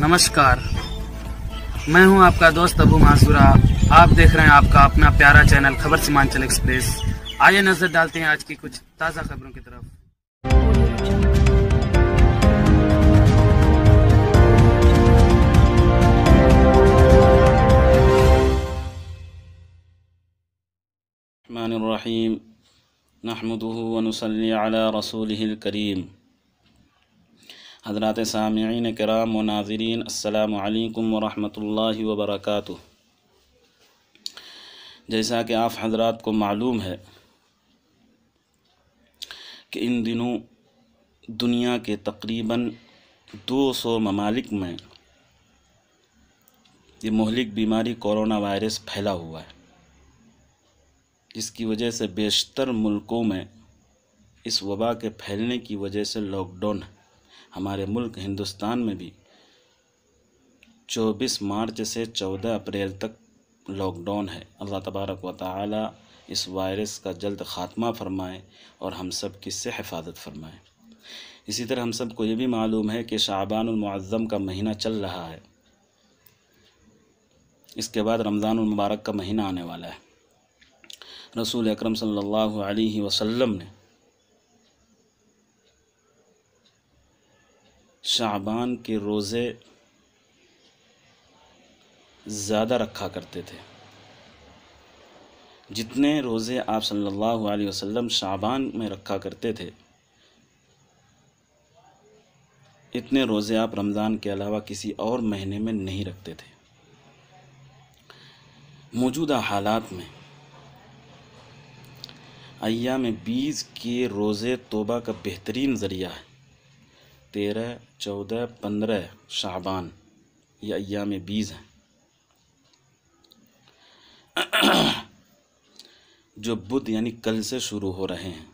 نمشکار میں ہوں آپ کا دوست ابو معذورہ آپ دیکھ رہے ہیں آپ کا اپنا پیارا چینل خبر سیمانچل ایکسپریس آئیے نظر ڈالتے ہیں آج کی کچھ تازہ خبروں کی طرف رحمٰن الرحیم نحمده محمود رسوله الكریم حضرات سامعین کرام و ناظرین السلام علیکم ورحمۃ اللہ وبرکاتہ جیسا کہ آپ حضرات کو معلوم ہے کہ ان دنوں دنیا کے تقریباً دو سو ممالک میں یہ مہلک بیماری کرونا وائرس پھیلا ہوا ہے جس کی وجہ سے بیشتر ملکوں میں اس وبا کے پھیلنے کی وجہ سے لاک ڈاؤن ہے ہمارے ملک ہندوستان میں بھی چوبیس مارچ سے چودہ اپریل تک لاک ڈاؤن ہے اللہ تبارک و تعالی اس وائرس کا جلد خاتمہ فرمائیں اور ہم سب کس سے حفاظت فرمائیں اسی طرح ہم سب کو یہ بھی معلوم ہے کہ شعبان المعظم کا مہینہ چل رہا ہے اس کے بعد رمضان المبارک کا مہینہ آنے والا ہے رسول اکرم صلی اللہ علیہ وسلم نے شعبان کے روزے زیادہ رکھا کرتے تھے جتنے روزے آپ صلی اللہ علیہ وسلم شعبان میں رکھا کرتے تھے اتنے روزے آپ رمضان کے علاوہ کسی اور مہینے میں نہیں رکھتے تھے موجودہ حالات میں ایام بیز کے روزے توبہ کا بہترین ذریعہ ہے تیرہ چودہ پندرہ شعبان یہ ایام بیس ہیں جو بدھ یعنی کل سے شروع ہو رہے ہیں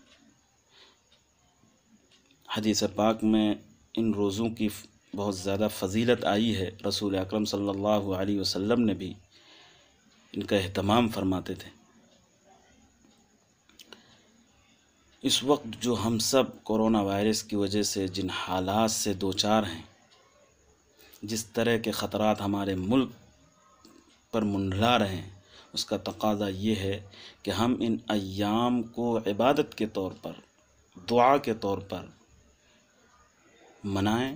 حدیث پاک میں ان روزوں کی بہت زیادہ فضیلت آئی ہے رسول اکرم صلی اللہ علیہ وسلم نے بھی ان کا اہتمام فرماتے تھے اس وقت جو ہم سب کرونا وائرس کی وجہ سے جن حالات سے دوچار ہیں جس طرح کے خطرات ہمارے ملک پر منڈلا رہے ہیں اس کا تقاضا یہ ہے کہ ہم ان ایام کو عبادت کے طور پر دعا کے طور پر منائیں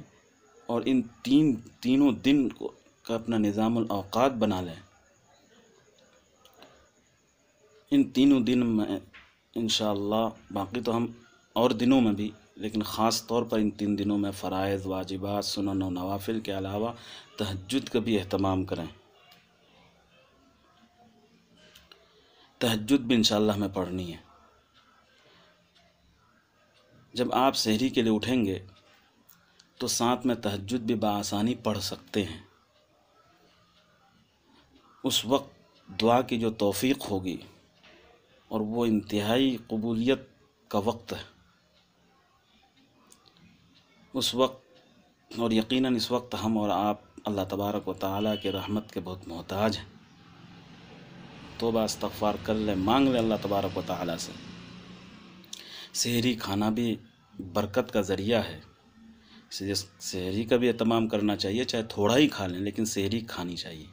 اور ان تین تینوں دن کو کا اپنا نظام الاوقات بنا لیں ان تینوں دن میں انشاءاللہ باقی تو ہم اور دنوں میں بھی لیکن خاص طور پر ان تین دنوں میں فرائض واجبات سنن و نوافل کے علاوہ تحجد کا بھی اہتمام کریں تحجد بھی انشاءاللہ ہمیں پڑھنی ہے جب آپ شہری کے لیے اٹھیں گے تو ساتھ میں تحجد بھی بآسانی پڑھ سکتے ہیں اس وقت دعا کی جو توفیق ہوگی اور وہ انتہائی قبولیت کا وقت ہے اس وقت اور یقیناً اس وقت ہم اور آپ اللہ تبارک و تعالیٰ کے رحمت کے بہت محتاج ہیں توبہ استغفار کر لیں مانگ لیں اللہ تبارک و تعالیٰ سے سحری کھانا بھی برکت کا ذریعہ ہے سحری کا بھی اہتمام کرنا چاہیے چاہے تھوڑا ہی کھا لیں لیکن سحری کھانی چاہیے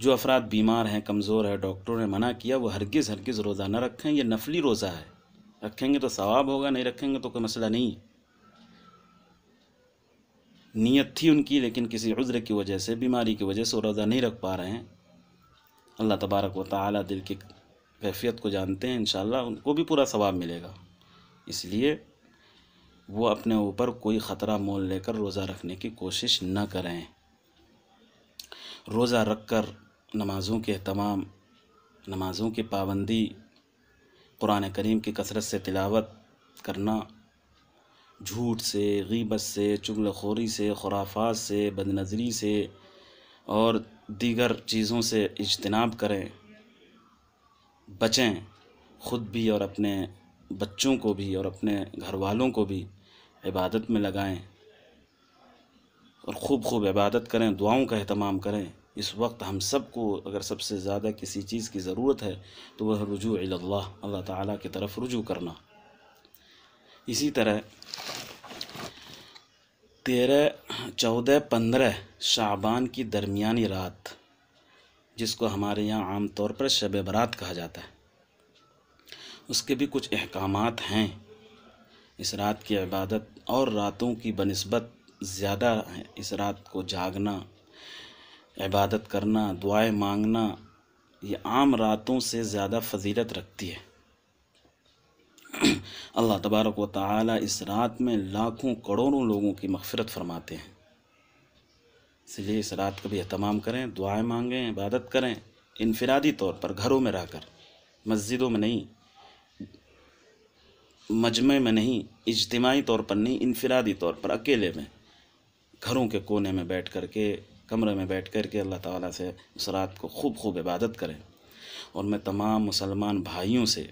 جو افراد بیمار ہیں کمزور ہیں ڈاکٹروں نے منع کیا وہ ہرگز ہرگز روزہ نہ رکھیں یہ نفلی روزہ ہے رکھیں گے تو ثواب ہوگا نہیں رکھیں گے تو کوئی مسئلہ نہیں نیت تھی ان کی لیکن کسی عذر کی وجہ سے بیماری کی وجہ سے وہ روزہ نہیں رکھ پا رہے ہیں اللہ تبارک و تعالی دل کی کیفیت کو جانتے ہیں انشاءاللہ ان کو بھی پورا ثواب ملے گا اس لیے وہ اپنے اوپر کوئی خطرہ مول لے کر روزہ رکھنے کی کوشش نہ کریں روزہ رکھ کر نمازوں کے اہتمام نمازوں کی پابندی قرآن کریم کی کثرت سے تلاوت کرنا جھوٹ سے غیبت سے چگل خوری سے خرافات سے بد نظری سے اور دیگر چیزوں سے اجتناب کریں بچیں خود بھی اور اپنے بچوں کو بھی اور اپنے گھر والوں کو بھی عبادت میں لگائیں اور خوب خوب عبادت کریں دعاؤں کا اہتمام کریں اس وقت ہم سب کو اگر سب سے زیادہ کسی چیز کی ضرورت ہے تو وہ رجوع اللہ اللہ تعالیٰ کی طرف رجوع کرنا اسی طرح تیرہ چودہ پندرہ شعبان کی درمیانی رات جس کو ہمارے یہاں عام طور پر شب برات کہا جاتا ہے اس کے بھی کچھ احکامات ہیں اس رات کی عبادت اور راتوں کی بنسبت زیادہ ہے اس رات کو جاگنا عبادت کرنا دعائیں مانگنا یہ عام راتوں سے زیادہ فضیلت رکھتی ہے اللہ تبارک و تعالی اس رات میں لاکھوں کروڑوں لوگوں کی مغفرت فرماتے ہیں اس لیے اس رات کا بھی اہتمام کریں دعائیں مانگیں عبادت کریں انفرادی طور پر گھروں میں رہ کر مسجدوں میں نہیں مجمع میں نہیں اجتماعی طور پر نہیں انفرادی طور پر اکیلے میں گھروں کے کونے میں بیٹھ کر کے کمرے میں بیٹھ کر کے اللہ تعالیٰ سے اس رات کو خوب خوب عبادت کریں اور میں تمام مسلمان بھائیوں سے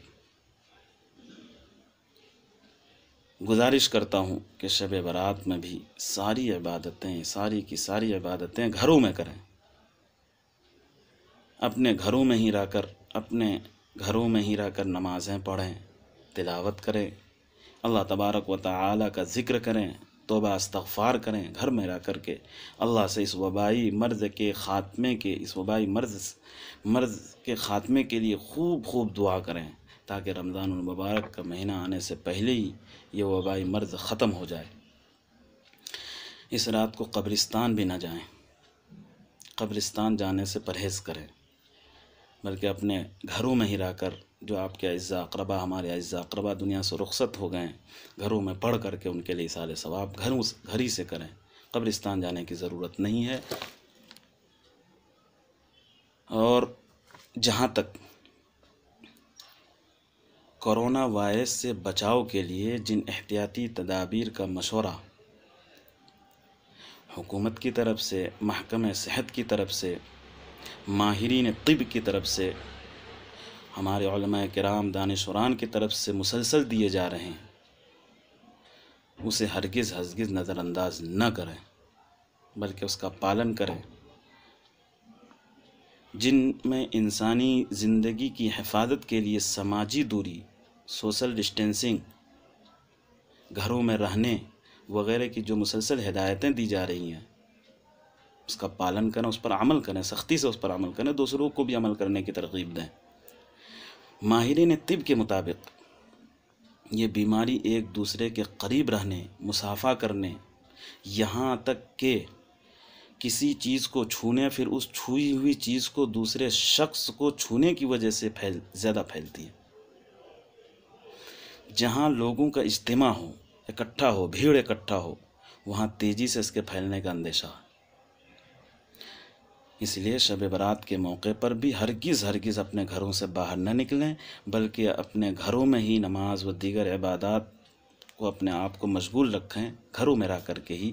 گزارش کرتا ہوں کہ شب برات میں بھی ساری عبادتیں ساری کی ساری عبادتیں گھروں میں کریں اپنے گھروں میں ہی رہ کر اپنے گھروں میں ہی رہ کر نمازیں پڑھیں تلاوت کریں اللہ تبارک و تعالیٰ کا ذکر کریں توبہ استغفار کریں گھر میں رہ کر کے اللہ سے اس وبائی مرض کے خاتمے کے اس وبائی مرض مرض کے خاتمے کے لیے خوب خوب دعا کریں تاکہ رمضان المبارک کا مہینہ آنے سے پہلے ہی یہ وبائی مرض ختم ہو جائے اس رات کو قبرستان بھی نہ جائیں قبرستان جانے سے پرہیز کریں بلکہ اپنے گھروں میں ہی رہ کر جو آپ کے عزا اقربہ ہمارے اعزا اقربہ دنیا سے رخصت ہو گئے ہیں گھروں میں پڑھ کر کے ان کے لیے سالے ثواب گھروں گھر ہی سے کریں قبرستان جانے کی ضرورت نہیں ہے اور جہاں تک کرونا وائرس سے بچاؤ کے لیے جن احتیاطی تدابیر کا مشورہ حکومت کی طرف سے محکم صحت کی طرف سے ماہرین طب کی طرف سے ہمارے علماء کرام دانشوران کے کی طرف سے مسلسل دیے جا رہے ہیں اسے ہرگز ہزگز نظر انداز نہ کریں بلکہ اس کا پالن کریں جن میں انسانی زندگی کی حفاظت کے لیے سماجی دوری سوسل ڈسٹینسنگ گھروں میں رہنے وغیرہ کی جو مسلسل ہدایتیں دی جا رہی ہیں اس کا پالن کریں اس پر عمل کریں سختی سے اس پر عمل کریں دوسروں کو بھی عمل کرنے کی ترغیب دیں ماہرین طب کے مطابق یہ بیماری ایک دوسرے کے قریب رہنے مسافہ کرنے یہاں تک کہ کسی چیز کو چھونے پھر اس چھوئی ہوئی چیز کو دوسرے شخص کو چھونے کی وجہ سے پھیل زیادہ پھیلتی ہے جہاں لوگوں کا اجتماع ہو اکٹھا ہو بھیڑ اکٹھا ہو وہاں تیزی سے اس کے پھیلنے کا اندیشہ ہے اس لیے شب برات کے موقع پر بھی ہرگز ہرگز اپنے گھروں سے باہر نہ نکلیں بلکہ اپنے گھروں میں ہی نماز و دیگر عبادات کو اپنے آپ کو مشغول رکھیں گھروں میں رہ کر کے ہی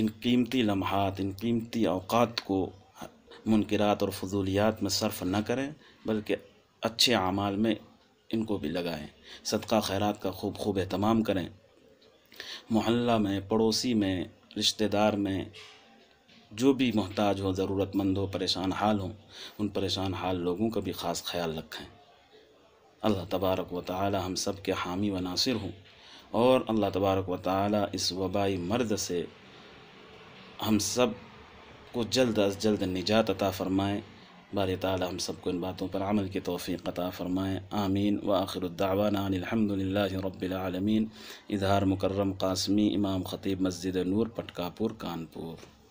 ان قیمتی لمحات ان قیمتی اوقات کو منکرات اور فضولیات میں صرف نہ کریں بلکہ اچھے اعمال میں ان کو بھی لگائیں صدقہ خیرات کا خوب خوب اہتمام کریں محلہ میں پڑوسی میں رشتہ دار میں جو بھی محتاج ہو ضرورت مند ہو پریشان حال ہوں ان پریشان حال لوگوں کا بھی خاص خیال رکھیں اللہ تبارک و تعالی ہم سب کے حامی و ناصر ہوں اور اللہ تبارک و تعالی اس وبائی مرد سے ہم سب کو جلد از جلد نجات عطا فرمائیں بار تعالی ہم سب کو ان باتوں پر عمل کی توفیق عطا فرمائیں آمین و آخر الدعوانا عن الحمد للہ رب العالمین اظہار مکرم قاسمی امام خطیب مسجد نور پٹکاپور کانپور